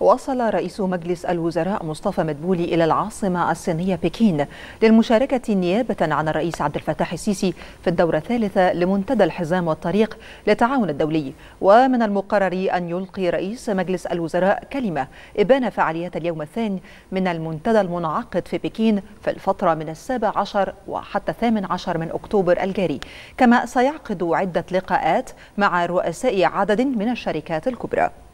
وصل رئيس مجلس الوزراء مصطفى مدبولي إلى العاصمة الصينية بكين للمشاركة نيابة عن الرئيس عبد الفتاح السيسي في الدورة الثالثة لمنتدى الحزام والطريق للتعاون الدولي ومن المقرر أن يلقي رئيس مجلس الوزراء كلمة إبان فعاليات اليوم الثاني من المنتدى المنعقد في بكين في الفترة من السابع عشر وحتى الثامن عشر من أكتوبر الجاري كما سيعقد عدة لقاءات مع رؤساء عدد من الشركات الكبرى